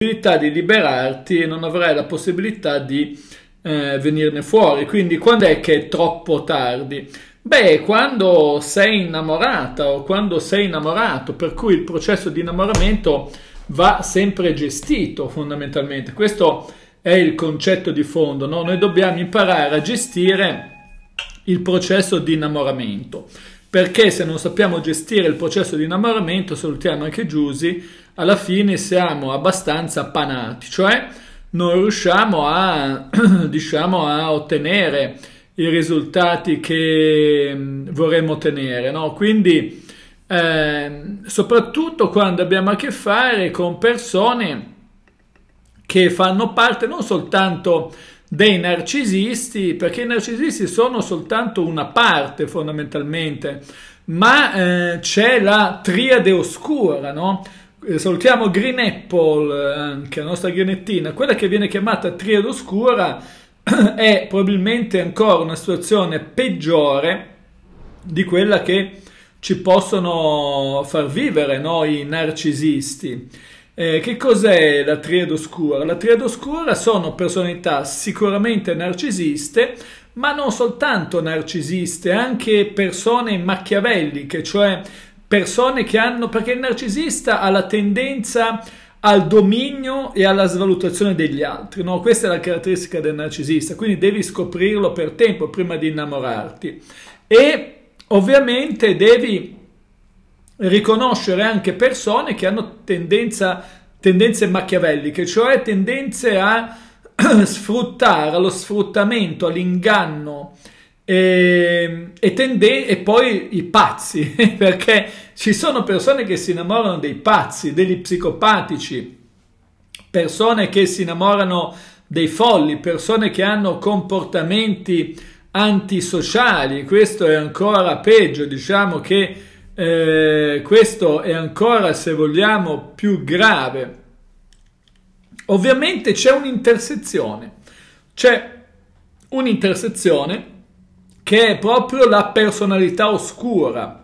di liberarti e non avrai la possibilità di eh, venirne fuori. Quindi quando è che è troppo tardi? Beh, quando sei innamorata o quando sei innamorato, per cui il processo di innamoramento va sempre gestito fondamentalmente. Questo è il concetto di fondo, no? noi dobbiamo imparare a gestire il processo di innamoramento perché se non sappiamo gestire il processo di innamoramento, salutiamo anche Giusy, alla fine siamo abbastanza panati, cioè non riusciamo a, diciamo, a ottenere i risultati che mm, vorremmo ottenere. No? Quindi, eh, soprattutto quando abbiamo a che fare con persone che fanno parte non soltanto dei narcisisti, perché i narcisisti sono soltanto una parte fondamentalmente, ma eh, c'è la triade oscura, no? Eh, salutiamo Green Apple, eh, anche la nostra grenettina. Quella che viene chiamata triade oscura è probabilmente ancora una situazione peggiore di quella che ci possono far vivere noi narcisisti. Eh, che cos'è la triade oscura? La triade oscura sono personalità sicuramente narcisiste, ma non soltanto narcisiste, anche persone machiavelliche, cioè persone che hanno, perché il narcisista ha la tendenza al dominio e alla svalutazione degli altri, no? questa è la caratteristica del narcisista, quindi devi scoprirlo per tempo prima di innamorarti e ovviamente devi riconoscere anche persone che hanno tendenza, tendenze machiavelliche, cioè tendenze a sfruttare, allo sfruttamento, all'inganno, e, ehm, e, tende- e, poi i pazzi, perché ci sono persone che si innamorano dei pazzi, degli psicopatici, persone che si innamorano dei folli, persone che hanno comportamenti antisociali, questo è ancora peggio, diciamo che eh, questo è ancora, se vogliamo, più grave. Ovviamente c'è un'intersezione, c'è un'intersezione che è proprio la personalità oscura,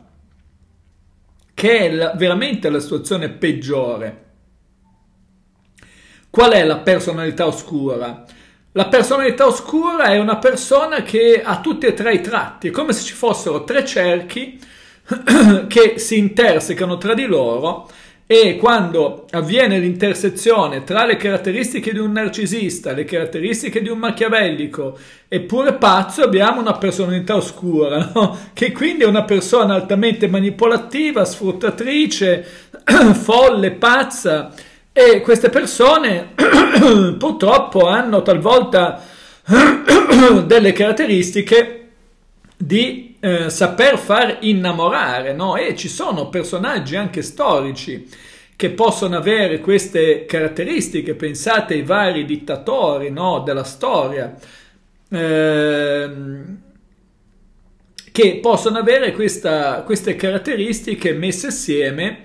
che è la, veramente la situazione peggiore. Qual è la personalità oscura? La personalità oscura è una persona che ha tutti e tre i tratti, è come se ci fossero tre cerchi che si intersecano tra di loro e quando avviene l'intersezione tra le caratteristiche di un narcisista, le caratteristiche di un machiavellico eppure pazzo abbiamo una personalità oscura, no? che quindi è una persona altamente manipolativa, sfruttatrice, folle, pazza e queste persone purtroppo hanno talvolta delle caratteristiche di eh, saper far innamorare, no? E ci sono personaggi anche storici che possono avere queste caratteristiche, pensate ai vari dittatori no? della storia, ehm, che possono avere questa, queste caratteristiche messe assieme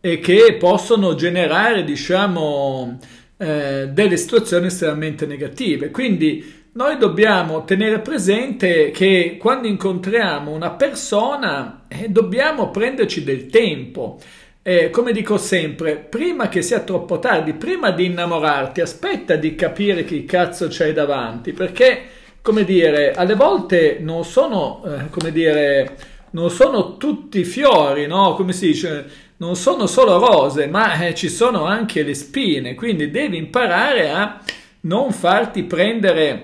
e che possono generare, diciamo, eh, delle situazioni estremamente negative. Quindi noi dobbiamo tenere presente che quando incontriamo una persona eh, dobbiamo prenderci del tempo. Eh, come dico sempre, prima che sia troppo tardi, prima di innamorarti, aspetta di capire chi cazzo c'hai davanti, perché, come dire, alle volte non sono, eh, come dire, non sono tutti fiori, no? Come si dice, non sono solo rose, ma eh, ci sono anche le spine, quindi devi imparare a non farti prendere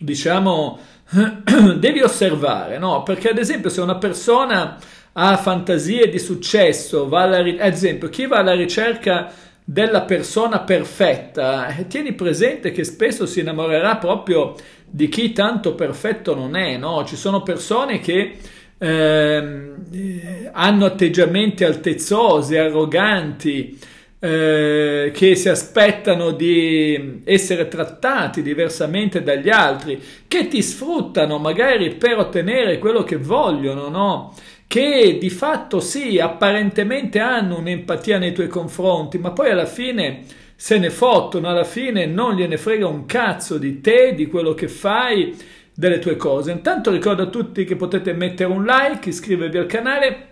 diciamo, devi osservare, no? Perché ad esempio se una persona ha fantasie di successo, va alla, ad esempio chi va alla ricerca della persona perfetta, eh, tieni presente che spesso si innamorerà proprio di chi tanto perfetto non è, no? Ci sono persone che ehm, eh, hanno atteggiamenti altezzosi, arroganti, eh, che si aspettano di essere trattati diversamente dagli altri, che ti sfruttano magari per ottenere quello che vogliono, no? che di fatto sì, apparentemente hanno un'empatia nei tuoi confronti, ma poi alla fine se ne fottono, alla fine non gliene frega un cazzo di te, di quello che fai, delle tue cose. Intanto ricordo a tutti che potete mettere un like, iscrivervi al canale,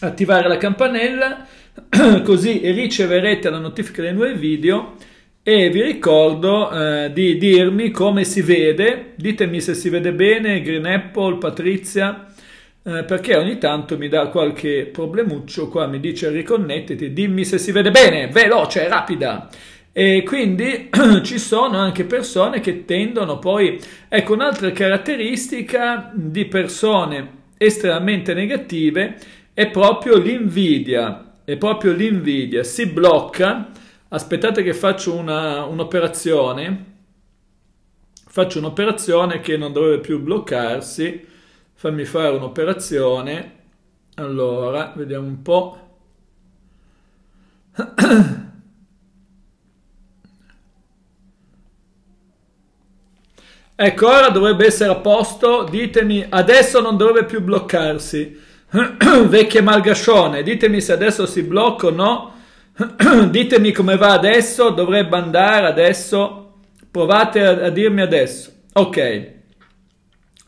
attivare la campanella così riceverete la notifica dei nuovi video e vi ricordo eh, di dirmi come si vede, ditemi se si vede bene Green Apple, Patrizia, eh, perché ogni tanto mi dà qualche problemuccio, qua mi dice riconnettiti, dimmi se si vede bene, veloce, rapida. E quindi ci sono anche persone che tendono poi, ecco un'altra caratteristica di persone estremamente negative è proprio l'invidia e proprio l'invidia si blocca, aspettate che faccio una, un'operazione, faccio un'operazione che non dovrebbe più bloccarsi, fammi fare un'operazione, allora, vediamo un po'. Ecco, ora dovrebbe essere a posto, ditemi, adesso non dovrebbe più bloccarsi. vecchie malgascione, ditemi se adesso si blocca o no, ditemi come va adesso, dovrebbe andare adesso, provate a, a dirmi adesso. Ok,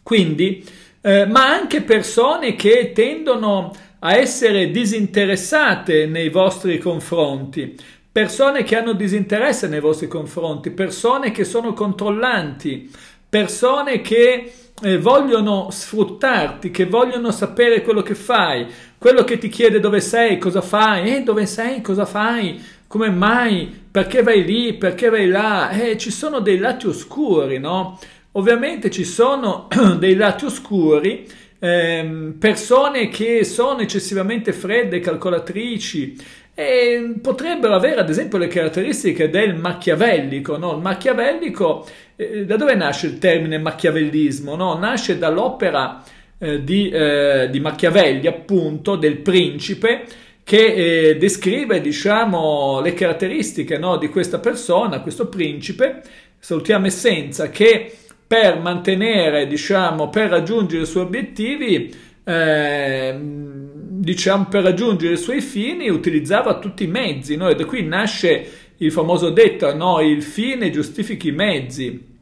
quindi, eh, ma anche persone che tendono a essere disinteressate nei vostri confronti, persone che hanno disinteresse nei vostri confronti, persone che sono controllanti, persone che eh, vogliono sfruttarti, che vogliono sapere quello che fai, quello che ti chiede dove sei, cosa fai, eh, dove sei, cosa fai, come mai, perché vai lì, perché vai là, eh, ci sono dei lati oscuri, no? Ovviamente ci sono dei lati oscuri, ehm, persone che sono eccessivamente fredde, calcolatrici, e potrebbero avere ad esempio le caratteristiche del machiavellico. No? Il machiavellico, eh, da dove nasce il termine machiavellismo? No? Nasce dall'opera eh, di, eh, di, Machiavelli, appunto, del principe, che eh, descrive diciamo, le caratteristiche no? di questa persona, questo principe, salutiamo essenza, che per mantenere, diciamo, per raggiungere i suoi obiettivi eh, diciamo, per raggiungere i suoi fini utilizzava tutti i mezzi, no? e da qui nasce il famoso detto, no? il fine giustifica i mezzi,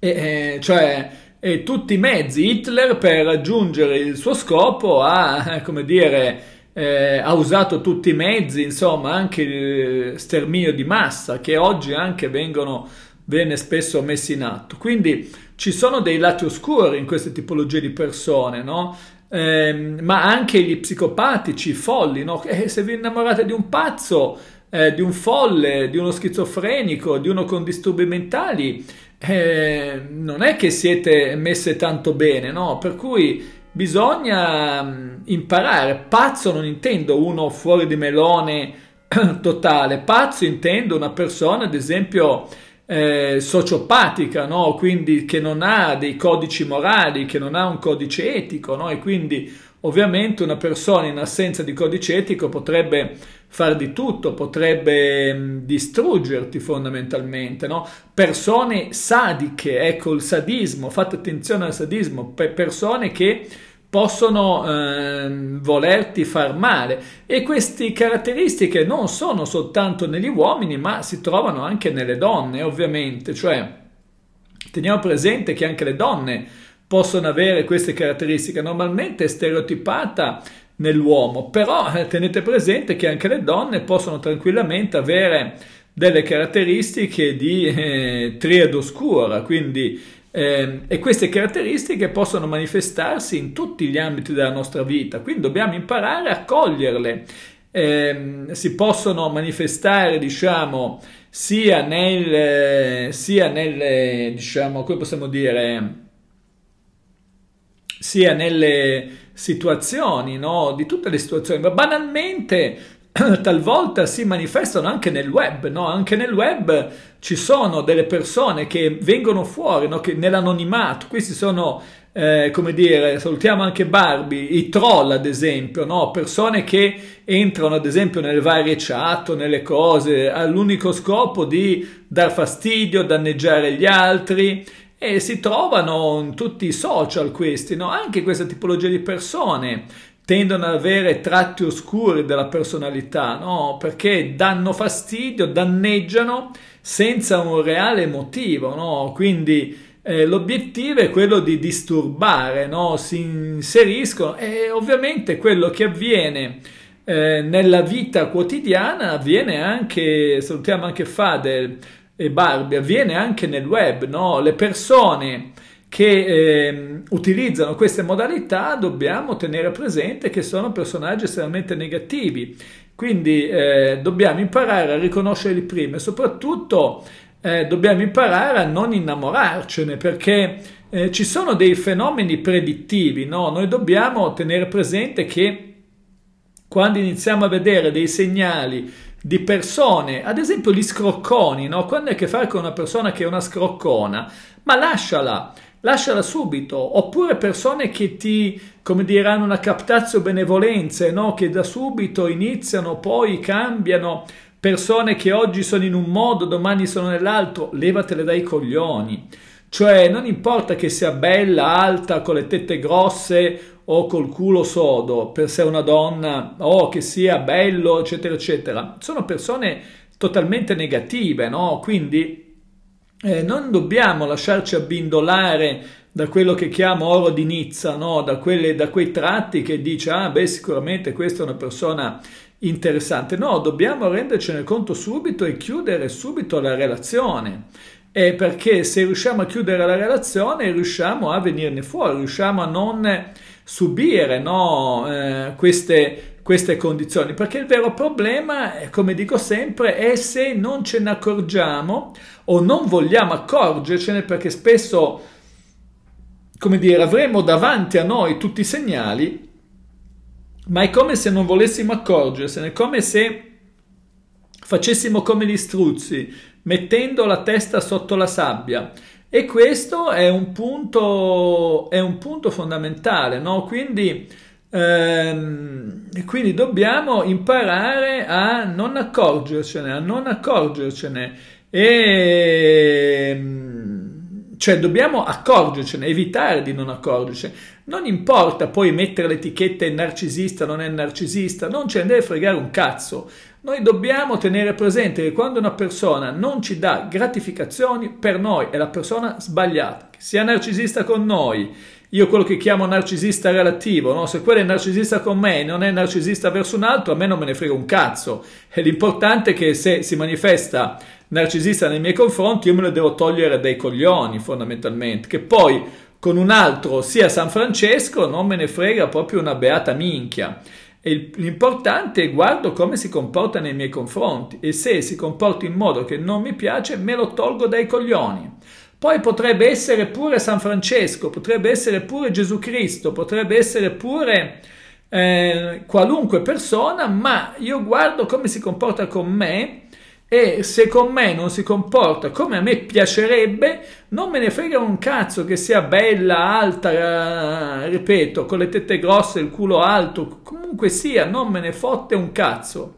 e, eh, cioè e tutti i mezzi. Hitler per raggiungere il suo scopo ha, come dire, eh, ha usato tutti i mezzi, insomma, anche il sterminio di massa che oggi anche vengono venne spesso messi in atto. Quindi ci sono dei lati oscuri in queste tipologie di persone, no? Eh, ma anche gli psicopatici, i folli, no? Eh, se vi innamorate di un pazzo, eh, di un folle, di uno schizofrenico, di uno con disturbi mentali, eh, non è che siete messe tanto bene, no? Per cui bisogna mm, imparare. Pazzo non intendo uno fuori di melone totale, pazzo intendo una persona, ad esempio eh, sociopatica, no? quindi che non ha dei codici morali, che non ha un codice etico no? e quindi ovviamente una persona in assenza di codice etico potrebbe far di tutto, potrebbe mh, mm, distruggerti fondamentalmente. No? Persone sadiche, ecco il sadismo, fate attenzione al sadismo, pe persone che possono ehm, volerti far male e queste caratteristiche non sono soltanto negli uomini ma si trovano anche nelle donne ovviamente, cioè teniamo presente che anche le donne possono avere queste caratteristiche normalmente stereotipata nell'uomo, però eh, tenete presente che anche le donne possono tranquillamente avere delle caratteristiche di eh, triade oscura, quindi eh, e queste caratteristiche possono manifestarsi in tutti gli ambiti della nostra vita, quindi dobbiamo imparare a coglierle. Eh, si possono manifestare, diciamo, sia nel, sia nel, diciamo, come possiamo dire, sia nelle situazioni, no? di tutte le situazioni, ma banalmente talvolta si manifestano anche nel web, no? anche nel web ci sono delle persone che vengono fuori no? che nell'anonimato, questi sono eh, come dire, salutiamo anche Barbie, i troll ad esempio, no? persone che entrano ad esempio nelle varie chat, nelle cose, all'unico scopo di dar fastidio, danneggiare gli altri e si trovano in tutti i social questi, no? anche questa tipologia di persone tendono ad avere tratti oscuri della personalità, no? perché danno fastidio, danneggiano senza un reale motivo, no? quindi eh, l'obiettivo è quello di disturbare, no? si inseriscono e ovviamente quello che avviene eh, nella vita quotidiana avviene anche, salutiamo anche Fadel e Barbie, avviene anche nel web, le persone che eh, utilizzano queste modalità dobbiamo tenere presente che sono personaggi estremamente negativi. Quindi eh, dobbiamo imparare a riconoscerli prima e soprattutto eh, dobbiamo imparare a non innamorarcene perché eh, ci sono dei fenomeni predittivi. No? Noi dobbiamo tenere presente che quando iniziamo a vedere dei segnali di persone, ad esempio gli scrocconi, no? quando hai a che fare con una persona che è una scroccona, ma lasciala lasciala subito, oppure persone che ti, come diranno, una captazio benevolenze, no? che da subito iniziano, poi cambiano, persone che oggi sono in un modo, domani sono nell'altro, levatele dai coglioni. Cioè, non importa che sia bella, alta, con le tette grosse o col culo sodo, per sé una donna, o che sia bello, eccetera, eccetera. Sono persone totalmente negative, no? Quindi eh, non dobbiamo lasciarci abbindolare da quello che chiamo oro di Nizza, no? da, quelle, da quei tratti che dice, ah beh sicuramente questa è una persona interessante. No, dobbiamo rendercene conto subito e chiudere subito la relazione. Eh, perché se riusciamo a chiudere la relazione riusciamo a venirne fuori, riusciamo a non subire no, eh, queste queste condizioni, perché il vero problema, eh, come dico sempre, è se non ce ne accorgiamo o non vogliamo accorgercene perché spesso, come dire, avremo davanti a noi tutti i segnali, ma è come se non volessimo accorgersene, come se facessimo come gli struzzi, mettendo la testa sotto la sabbia. E questo è un punto, è un punto fondamentale, no? Quindi Ehm, e quindi dobbiamo imparare a non accorgercene, a non accorgercene e cioè dobbiamo accorgercene, evitare di non accorgercene. Non importa poi mettere l'etichetta è narcisista, non è narcisista, non ce ne deve fregare un cazzo. Noi dobbiamo tenere presente che quando una persona non ci dà gratificazioni, per noi è la persona sbagliata, che sia narcisista con noi, io quello che chiamo narcisista relativo, no? se quello è narcisista con me e non è narcisista verso un altro, a me non me ne frega un cazzo. E l'importante è che se si manifesta narcisista nei miei confronti, io me lo devo togliere dai coglioni fondamentalmente, che poi con un altro sia San Francesco non me ne frega proprio una beata minchia. E l'importante è guardo come si comporta nei miei confronti e se si comporta in modo che non mi piace me lo tolgo dai coglioni. Poi potrebbe essere pure San Francesco, potrebbe essere pure Gesù Cristo, potrebbe essere pure eh, qualunque persona, ma io guardo come si comporta con me e se con me non si comporta come a me piacerebbe, non me ne frega un cazzo che sia bella, alta, eh, ripeto, con le tette grosse, il culo alto, comunque sia, non me ne fotte un cazzo.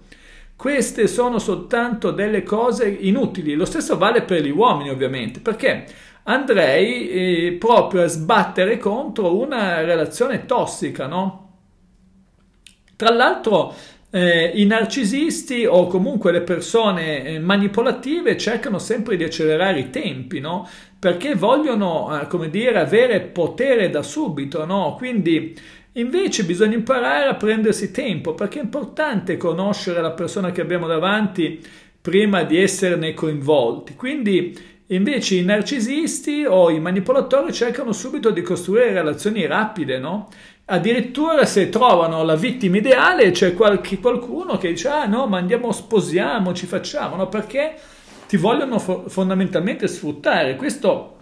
Queste sono soltanto delle cose inutili. Lo stesso vale per gli uomini, ovviamente, perché andrei eh, proprio a sbattere contro una relazione tossica, no? Tra l'altro, eh, I narcisisti o comunque le persone eh, manipolative cercano sempre di accelerare i tempi, no? Perché vogliono, eh, come dire, avere potere da subito, no? Quindi Invece bisogna imparare a prendersi tempo perché è importante conoscere la persona che abbiamo davanti prima di esserne coinvolti. Quindi invece i narcisisti o i manipolatori cercano subito di costruire relazioni rapide, no? addirittura se trovano la vittima ideale c'è qualcuno che dice ah no ma andiamo sposiamo ci facciamo no perché ti vogliono fo fondamentalmente sfruttare questo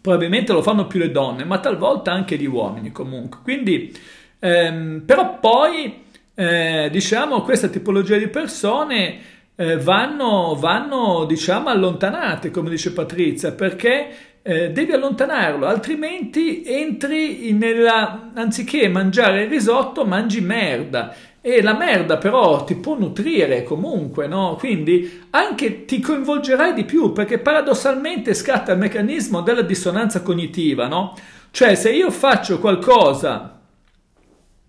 probabilmente lo fanno più le donne ma talvolta anche gli uomini comunque quindi ehm, però poi eh, diciamo questa tipologia di persone eh, vanno, vanno diciamo allontanate come dice Patrizia perché eh, devi allontanarlo, altrimenti entri nella... anziché mangiare il risotto, mangi merda. E la merda però ti può nutrire comunque, no? Quindi anche ti coinvolgerai di più perché paradossalmente scatta il meccanismo della dissonanza cognitiva, no? Cioè se io faccio qualcosa,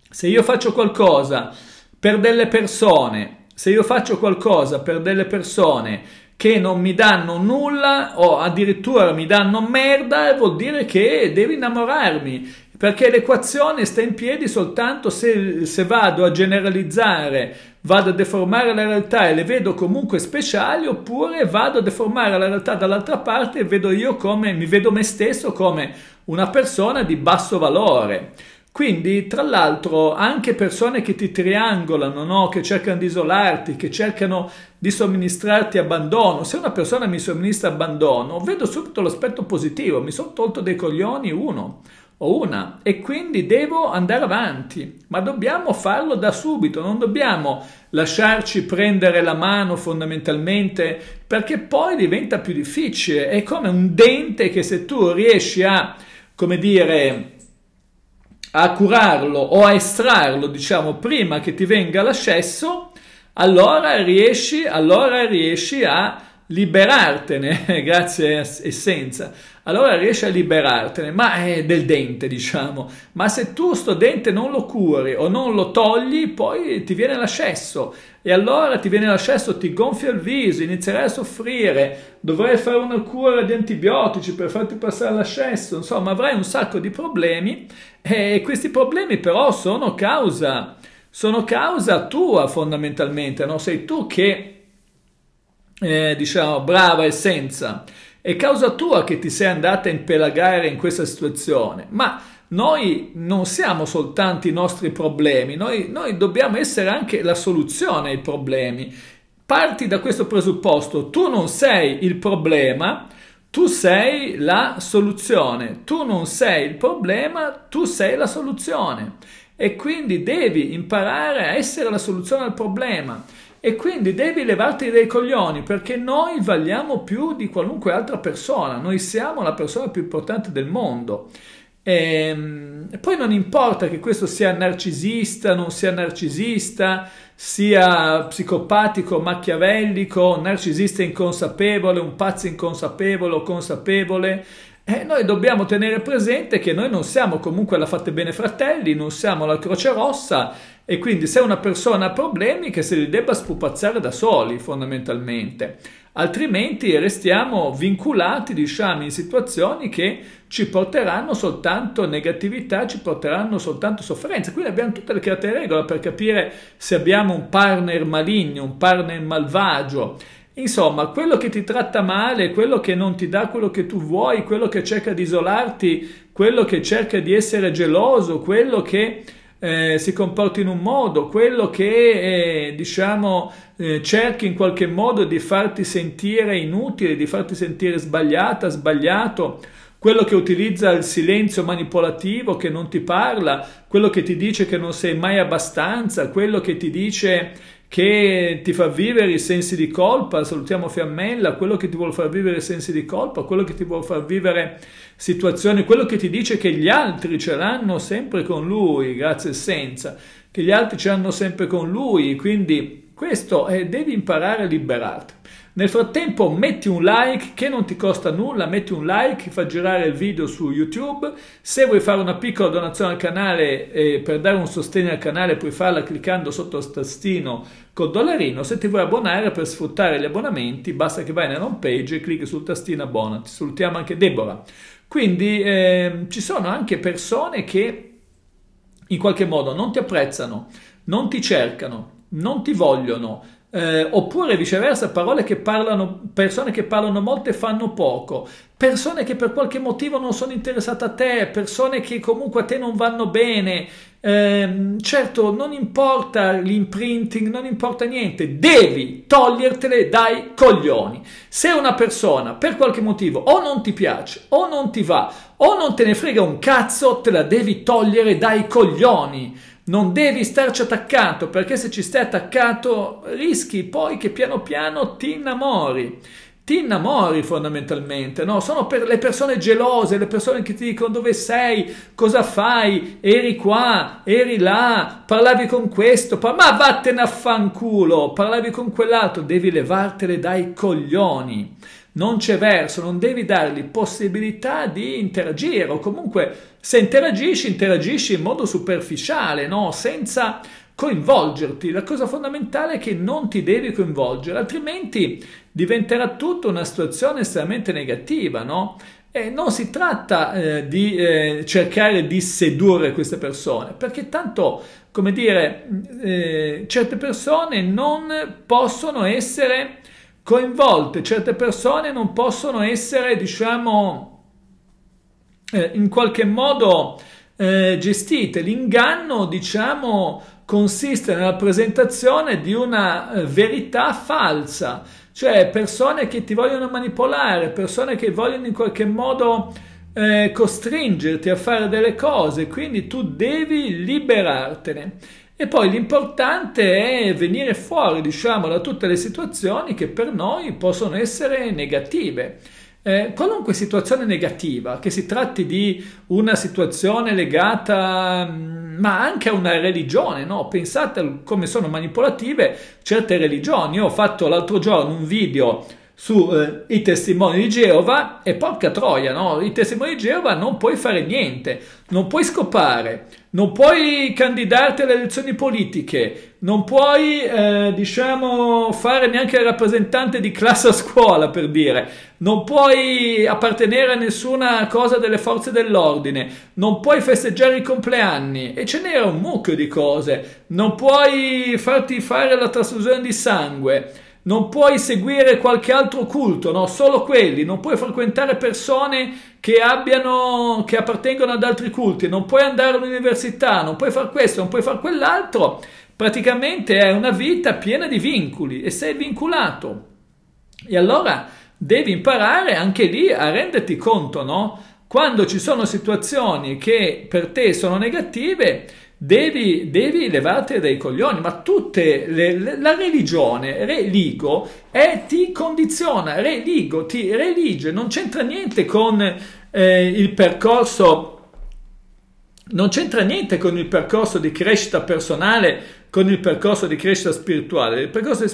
se io faccio qualcosa per delle persone, se io faccio qualcosa per delle persone che non mi danno nulla o addirittura mi danno merda, vuol dire che devo innamorarmi, perché l'equazione sta in piedi soltanto se, se, vado a generalizzare, vado a deformare la realtà e le vedo comunque speciali, oppure vado a deformare la realtà dall'altra parte e vedo io come, mi vedo me stesso come una persona di basso valore. Quindi, tra l'altro, anche persone che ti triangolano, no? che cercano di isolarti, che cercano di somministrarti abbandono, se una persona mi somministra abbandono, vedo subito l'aspetto positivo, mi sono tolto dei coglioni uno o una e quindi devo andare avanti, ma dobbiamo farlo da subito, non dobbiamo lasciarci prendere la mano fondamentalmente perché poi diventa più difficile, è come un dente che se tu riesci a, come dire, a curarlo o a estrarlo, diciamo, prima che ti venga l'accesso, allora riesci, allora riesci a liberartene, grazie a essenza, allora riesci a liberartene, ma è del dente diciamo, ma se tu sto dente non lo curi o non lo togli, poi ti viene l'accesso e allora ti viene l'accesso, ti gonfia il viso, inizierai a soffrire, dovrai fare una cura di antibiotici per farti passare l'accesso, insomma avrai un sacco di problemi e questi problemi però sono causa, sono causa tua fondamentalmente, no? sei tu che eh, diciamo brava e senza, è causa tua che ti sei andata a impelagare in questa situazione, ma noi non siamo soltanto i nostri problemi, noi, noi dobbiamo essere anche la soluzione ai problemi. Parti da questo presupposto, tu non sei il problema, tu sei la soluzione, tu non sei il problema, tu sei la soluzione e quindi devi imparare a essere la soluzione al problema e quindi devi levarti dai coglioni perché noi valiamo più di qualunque altra persona, noi siamo la persona più importante del mondo. Ehm, e poi non importa che questo sia narcisista, non sia narcisista, sia psicopatico, macchiavellico, narcisista inconsapevole, un pazzo inconsapevole o consapevole, eh, noi dobbiamo tenere presente che noi non siamo comunque la Fatte Bene Fratelli, non siamo la Croce Rossa e quindi se una persona ha problemi che se li debba spupazzare da soli fondamentalmente altrimenti restiamo vinculati diciamo, in situazioni che ci porteranno soltanto negatività, ci porteranno soltanto sofferenza. Quindi abbiamo tutte le carte di regola per capire se abbiamo un partner maligno, un partner malvagio. Insomma, quello che ti tratta male, quello che non ti dà quello che tu vuoi, quello che cerca di isolarti, quello che cerca di essere geloso, quello che eh, si comporti in un modo, quello che eh, diciamo eh, cerchi in qualche modo di farti sentire inutile, di farti sentire sbagliata, sbagliato, quello che utilizza il silenzio manipolativo che non ti parla, quello che ti dice che non sei mai abbastanza, quello che ti dice che ti fa vivere i sensi di colpa, salutiamo Fiammella, quello che ti vuole far vivere i sensi di colpa, quello che ti vuole far vivere situazioni, quello che ti dice che gli altri ce l'hanno sempre con lui, grazie e senza, che gli altri ce l'hanno sempre con lui, quindi questo è, devi imparare a liberarti. Nel frattempo metti un like che non ti costa nulla, metti un like, fa girare il video su YouTube. Se vuoi fare una piccola donazione al canale eh, per dare un sostegno al canale puoi farla cliccando sotto il tastino col dollarino. Se ti vuoi abbonare per sfruttare gli abbonamenti basta che vai nella home page e clicchi sul tastino abbonati. Salutiamo anche Deborah. Quindi eh, ci sono anche persone che in qualche modo non ti apprezzano, non ti cercano, non ti vogliono, eh, oppure viceversa, parole che parlano, persone che parlano molto e fanno poco, persone che per qualche motivo non sono interessate a te, persone che comunque a te non vanno bene. Eh, certo, non importa l'imprinting, non importa niente, devi togliertele dai coglioni. Se una persona per qualche motivo o non ti piace, o non ti va, o non te ne frega un cazzo, te la devi togliere dai coglioni non devi starci attaccato perché se ci stai attaccato rischi poi che piano piano ti innamori. Ti innamori fondamentalmente, no? Sono per le persone gelose, le persone che ti dicono dove sei, cosa fai, eri qua, eri là, parlavi con questo, par- ma vattene a fanculo, parlavi con quell'altro, devi levartele dai coglioni non c'è verso, non devi dargli possibilità di interagire o comunque se interagisci, interagisci in modo superficiale, no? senza coinvolgerti. La cosa fondamentale è che non ti devi coinvolgere, altrimenti diventerà tutta una situazione estremamente negativa, no? E non si tratta eh, di eh, cercare di sedurre queste persone, perché tanto, come dire, mm, eh, certe persone non possono essere coinvolte certe persone non possono essere, diciamo, eh, in qualche modo eh, gestite. L'inganno, diciamo, consiste nella presentazione di una eh, verità falsa, cioè persone che ti vogliono manipolare, persone che vogliono in qualche modo eh, costringerti a fare delle cose, quindi tu devi liberartene. E poi l'importante è venire fuori, diciamo, da tutte le situazioni che per noi possono essere negative. Eh, qualunque situazione negativa, che si tratti di una situazione legata mm, ma anche a una religione, no? pensate come sono manipolative certe religioni. Io ho fatto l'altro giorno un video sui eh, testimoni di Geova e porca troia, no? I testimoni di Geova non puoi fare niente, non puoi scopare, non puoi candidarti alle elezioni politiche, non puoi, eh, diciamo, fare neanche il rappresentante di classe a scuola, per dire, non puoi appartenere a nessuna cosa delle forze dell'ordine, non puoi festeggiare i compleanni, e ce n'era un mucchio di cose, non puoi farti fare la trasfusione di sangue, non puoi seguire qualche altro culto, no? solo quelli, non puoi frequentare persone che, abbiano, che appartengono ad altri culti, non puoi andare all'università, non puoi fare questo, non puoi fare quell'altro, praticamente è una vita piena di vincoli e sei vinculato. E allora devi imparare anche lì a renderti conto, no? Quando ci sono situazioni che per te sono negative, Devi, devi levarti dai coglioni, ma tutte le, la religione, religo, è, ti condiziona, religo, ti relige, non c'entra niente con eh, il percorso non c'entra niente con il percorso di crescita personale, con il percorso di crescita spirituale. Il percorso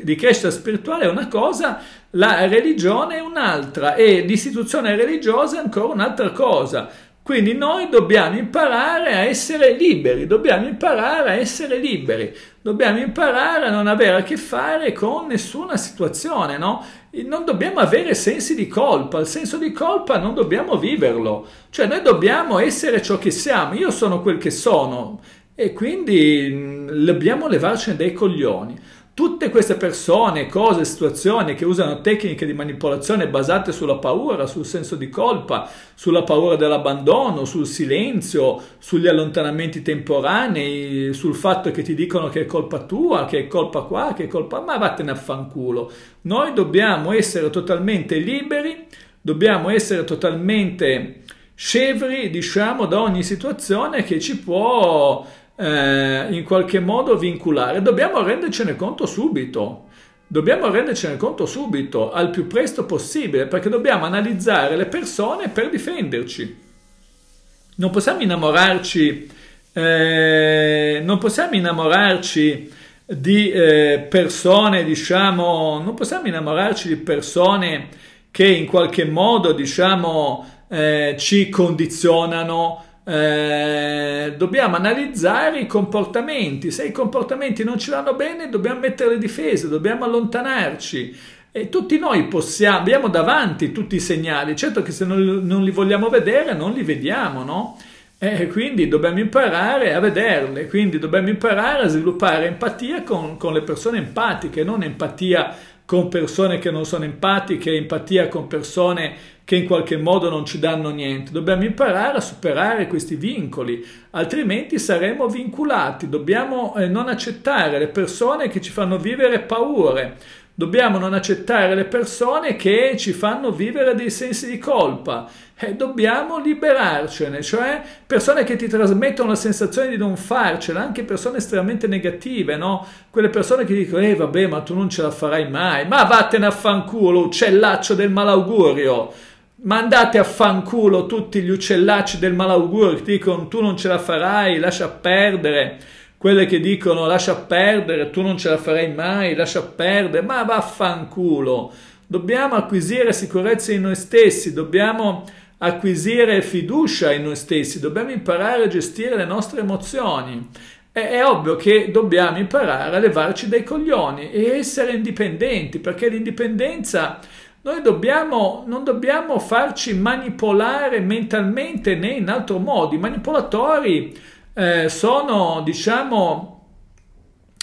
di crescita spirituale è una cosa, la religione è un'altra e l'istituzione religiosa è ancora un'altra cosa. Quindi noi dobbiamo imparare a essere liberi, dobbiamo imparare a essere liberi, dobbiamo imparare a non avere a che fare con nessuna situazione, no? Non dobbiamo avere sensi di colpa, il senso di colpa non dobbiamo viverlo, cioè noi dobbiamo essere ciò che siamo, io sono quel che sono e quindi mm, dobbiamo levarci dai coglioni. Tutte queste persone, cose, situazioni che usano tecniche di manipolazione basate sulla paura, sul senso di colpa, sulla paura dell'abbandono, sul silenzio, sugli allontanamenti temporanei, sul fatto che ti dicono che è colpa tua, che è colpa qua, che è colpa... ma vattene a fanculo. Noi dobbiamo essere totalmente liberi, dobbiamo essere totalmente scevri, diciamo, da ogni situazione che ci può eh, in qualche modo vinculare, dobbiamo rendercene conto subito. Dobbiamo rendercene conto subito, al più presto possibile, perché dobbiamo analizzare le persone per difenderci. Non possiamo innamorarci, eh, non possiamo innamorarci di eh, persone, diciamo, non possiamo innamorarci di persone che in qualche modo, diciamo, eh, ci condizionano, eh, dobbiamo analizzare i comportamenti. Se i comportamenti non ci vanno bene, dobbiamo mettere le difese, dobbiamo allontanarci. E tutti noi possiamo, abbiamo davanti tutti i segnali, certo che se non, non li vogliamo vedere non li vediamo, no? E eh, quindi dobbiamo imparare a vederle, quindi dobbiamo imparare a sviluppare empatia con, con le persone empatiche, non empatia con persone che non sono empatiche, empatia con persone che in qualche modo non ci danno niente. Dobbiamo imparare a superare questi vincoli, altrimenti saremo vinculati. Dobbiamo eh, non accettare le persone che ci fanno vivere paure. Dobbiamo non accettare le persone che ci fanno vivere dei sensi di colpa e dobbiamo liberarcene, cioè persone che ti trasmettono la sensazione di non farcela, anche persone estremamente negative, no? Quelle persone che dicono, eh vabbè ma tu non ce la farai mai, ma vattene a fanculo, uccellaccio del malaugurio, mandate a fanculo tutti gli uccellacci del malaugurio che ti dicono tu non ce la farai, lascia perdere quelle che dicono lascia perdere, tu non ce la farei mai, lascia perdere, ma vaffanculo. Dobbiamo acquisire sicurezza in noi stessi, dobbiamo acquisire fiducia in noi stessi, dobbiamo imparare a gestire le nostre emozioni. È, è ovvio che dobbiamo imparare a levarci dai coglioni e essere indipendenti, perché l'indipendenza noi dobbiamo, non dobbiamo farci manipolare mentalmente né in altro modo. I manipolatori eh, sono, diciamo,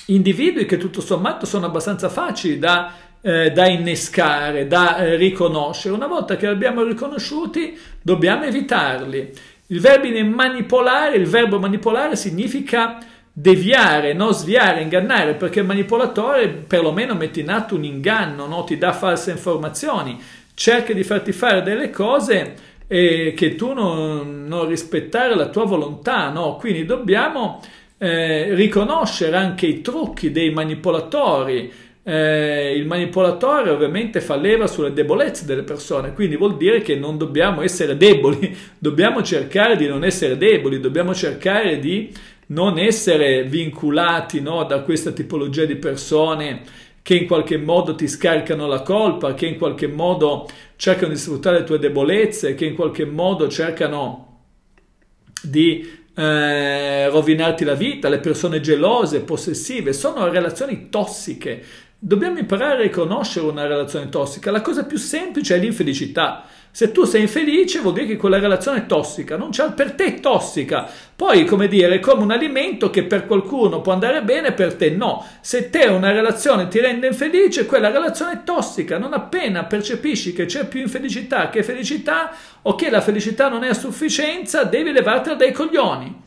individui che tutto sommato sono abbastanza facili da, eh, da innescare, da eh, riconoscere. Una volta che li abbiamo riconosciuti, dobbiamo evitarli. Il verbo manipolare, il verbo manipolare significa deviare, no? sviare, ingannare, perché il manipolatore perlomeno mette in atto un inganno, no? ti dà false informazioni, cerca di farti fare delle cose e che tu non, non rispettare la tua volontà, no? Quindi dobbiamo eh, riconoscere anche i trucchi dei manipolatori. Eh, il manipolatore ovviamente fa leva sulle debolezze delle persone, quindi vuol dire che non dobbiamo essere deboli, dobbiamo cercare di non essere deboli, dobbiamo cercare di non essere vinculati no, da questa tipologia di persone che in qualche modo ti scaricano la colpa, che in qualche modo cercano di sfruttare le tue debolezze, che in qualche modo cercano di eh, rovinarti la vita, le persone gelose, possessive, sono relazioni tossiche. Dobbiamo imparare a riconoscere una relazione tossica. La cosa più semplice è l'infelicità. Se tu sei infelice vuol dire che quella relazione è tossica, non c'è per te è tossica. Poi, come dire, è come un alimento che per qualcuno può andare bene, per te no. Se te una relazione ti rende infelice, quella relazione è tossica. Non appena percepisci che c'è più infelicità che felicità o che la felicità non è a sufficienza, devi levartela dai coglioni.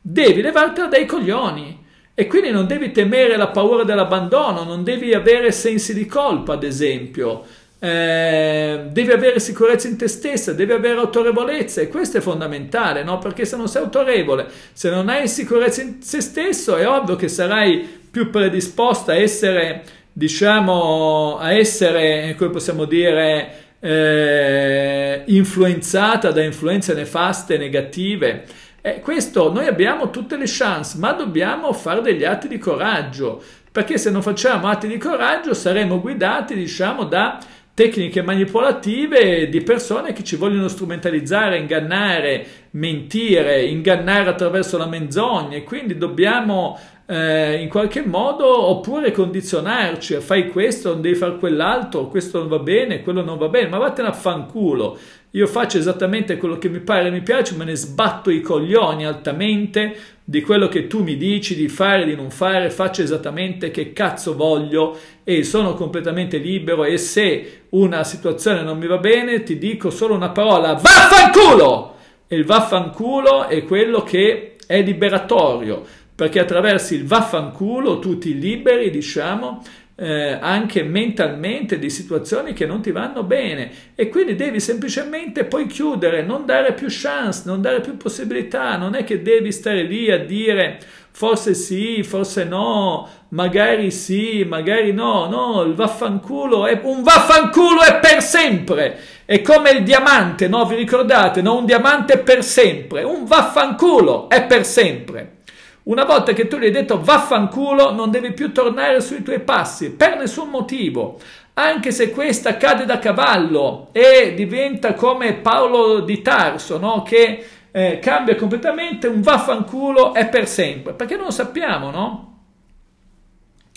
Devi levartela dai coglioni. E quindi non devi temere la paura dell'abbandono, non devi avere sensi di colpa, ad esempio eh, devi avere sicurezza in te stessa, devi avere autorevolezza e questo è fondamentale, no? perché se non sei autorevole, se non hai sicurezza in se stesso, è ovvio che sarai più predisposta a essere, diciamo, a essere, come possiamo dire, eh, influenzata da influenze nefaste, negative. Eh, questo noi abbiamo tutte le chance, ma dobbiamo fare degli atti di coraggio, perché se non facciamo atti di coraggio saremo guidati, diciamo, da tecniche manipolative di persone che ci vogliono strumentalizzare, ingannare, mentire, ingannare attraverso la menzogna e quindi dobbiamo eh, in qualche modo oppure condizionarci, fai questo, non devi fare quell'altro, questo non va bene, quello non va bene, ma vattene a fanculo, io faccio esattamente quello che mi pare e mi piace, me ne sbatto i coglioni altamente, di quello che tu mi dici di fare, di non fare, faccio esattamente che cazzo voglio e sono completamente libero e se una situazione non mi va bene ti dico solo una parola, vaffanculo! E il vaffanculo è quello che è liberatorio, perché attraverso il vaffanculo tu ti liberi, diciamo, eh, anche mentalmente di situazioni che non ti vanno bene e quindi devi semplicemente poi chiudere, non dare più chance, non dare più possibilità, non è che devi stare lì a dire forse sì, forse no, magari sì, magari no, no, il vaffanculo è un vaffanculo è per sempre. È come il diamante, no? Vi ricordate, no? Un diamante è per sempre, un vaffanculo è per sempre. Una volta che tu gli hai detto vaffanculo, non devi più tornare sui tuoi passi, per nessun motivo. Anche se questa cade da cavallo e diventa come Paolo di Tarso, no? che eh, cambia completamente, un vaffanculo è per sempre. Perché non sappiamo, no?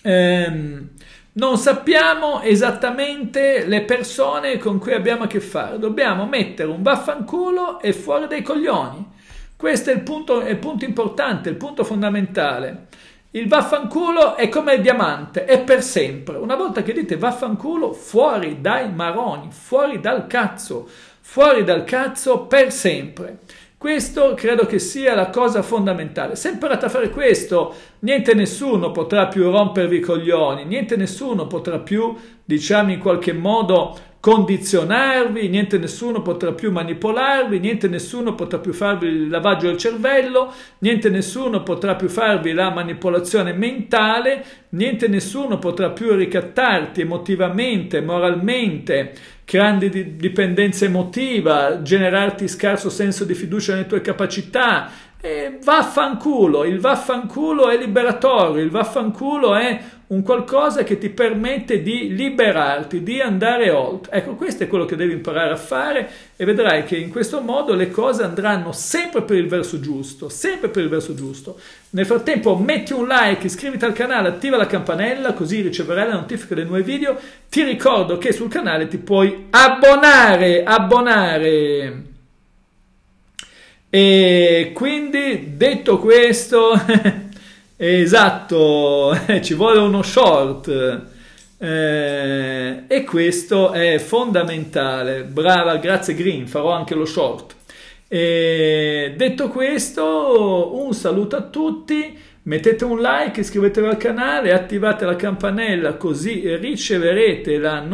Ehm, non sappiamo esattamente le persone con cui abbiamo a che fare. Dobbiamo mettere un vaffanculo e fuori dai coglioni. Questo è il punto, è il punto importante, il punto fondamentale. Il vaffanculo è come il diamante, è per sempre. Una volta che dite vaffanculo, fuori dai maroni, fuori dal cazzo, fuori dal cazzo per sempre. Questo credo che sia la cosa fondamentale. Se imparate a fare questo, niente nessuno potrà più rompervi i coglioni, niente nessuno potrà più, diciamo in qualche modo, condizionarvi, niente nessuno potrà più manipolarvi, niente nessuno potrà più farvi il lavaggio del cervello, niente nessuno potrà più farvi la manipolazione mentale, niente nessuno potrà più ricattarti emotivamente, moralmente, grandi dipendenza emotiva, generarti scarso senso di fiducia nelle tue capacità. E eh, vaffanculo, il vaffanculo è liberatorio, il vaffanculo è un qualcosa che ti permette di liberarti, di andare oltre. Ecco, questo è quello che devi imparare a fare e vedrai che in questo modo le cose andranno sempre per il verso giusto, sempre per il verso giusto. Nel frattempo metti un like, iscriviti al canale, attiva la campanella così riceverai la notifica dei nuovi video. Ti ricordo che sul canale ti puoi abbonare, abbonare. E quindi detto questo... Esatto, ci vuole uno short. Eh, e questo è fondamentale. Brava, grazie Green, farò anche lo short. Eh, detto questo, un saluto a tutti. Mettete un like, iscrivetevi al canale, attivate la campanella così riceverete la notifica.